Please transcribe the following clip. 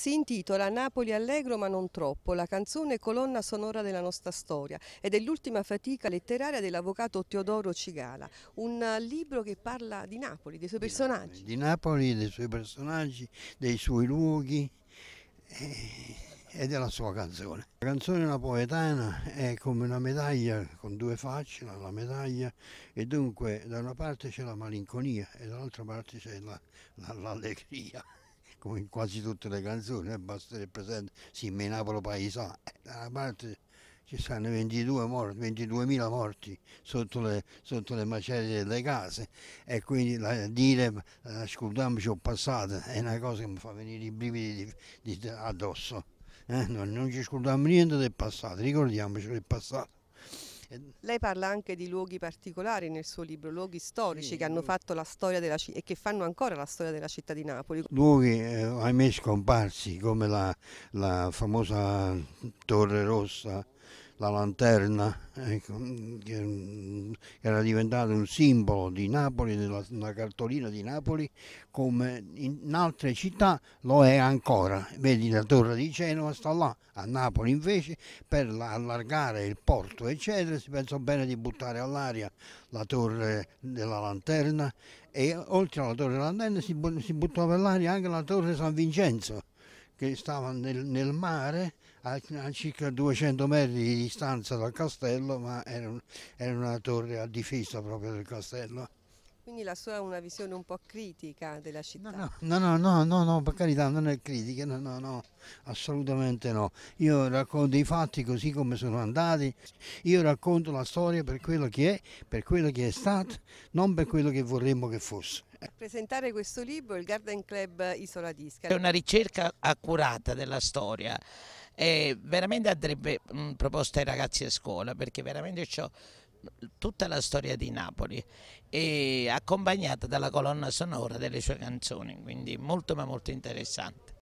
Si intitola Napoli allegro ma non troppo, la canzone colonna sonora della nostra storia ed è l'ultima fatica letteraria dell'avvocato Teodoro Cigala, un libro che parla di Napoli, dei suoi personaggi. Di Napoli, dei suoi personaggi, dei suoi luoghi eh, e della sua canzone. La canzone napoletana è come una medaglia con due facce, la medaglia, e dunque da una parte c'è la malinconia e dall'altra parte c'è l'allegria. La, come in quasi tutte le canzoni, eh, basta essere presente, sì, Menapolo Paesà, eh, da una parte ci stanno 22 morti, 22.000 morti sotto le, sotto le, macerie delle case e quindi la, dire eh, ascoltiamoci ho passato è una cosa che mi fa venire i brividi di, di, addosso. Eh? Non, non ci scordiamo niente del passato, ricordiamoci del passato. Eh, Lei parla anche di luoghi particolari nel suo libro, luoghi storici sì, che hanno fatto la storia della città e che fanno ancora la storia della città di Napoli. Luoghi eh, ahimè scomparsi come la, la famosa Torre Rossa la lanterna, ecco, che era diventata un simbolo di Napoli, della, una cartolina di Napoli, come in altre città lo è ancora. Vedi la torre di Genova sta là, a Napoli invece per allargare il porto eccetera si pensò bene di buttare all'aria la torre della lanterna e oltre alla torre della lanterna si, buttò per l'aria anche la torre San Vincenzo che stava nel, nel mare a, a circa 200 metri di distanza dal castello, ma era, un, era una torre a difesa proprio del castello. Quindi la sua è una visione un po' critica della città. No, no, no, no, no, no per carità, non è critica, no, no, no, assolutamente no. Io racconto i fatti così come sono andati, io racconto la storia per quello che è, per quello che è stato, non per quello che vorremmo che fosse. A presentare questo libro, il Garden Club Isola Disca. È una ricerca accurata della storia. E eh, veramente andrebbe proposta ai ragazzi a scuola perché veramente ciò tutta la storia di Napoli e accompagnata dalla colonna sonora delle sue canzoni, quindi molto ma molto interessante.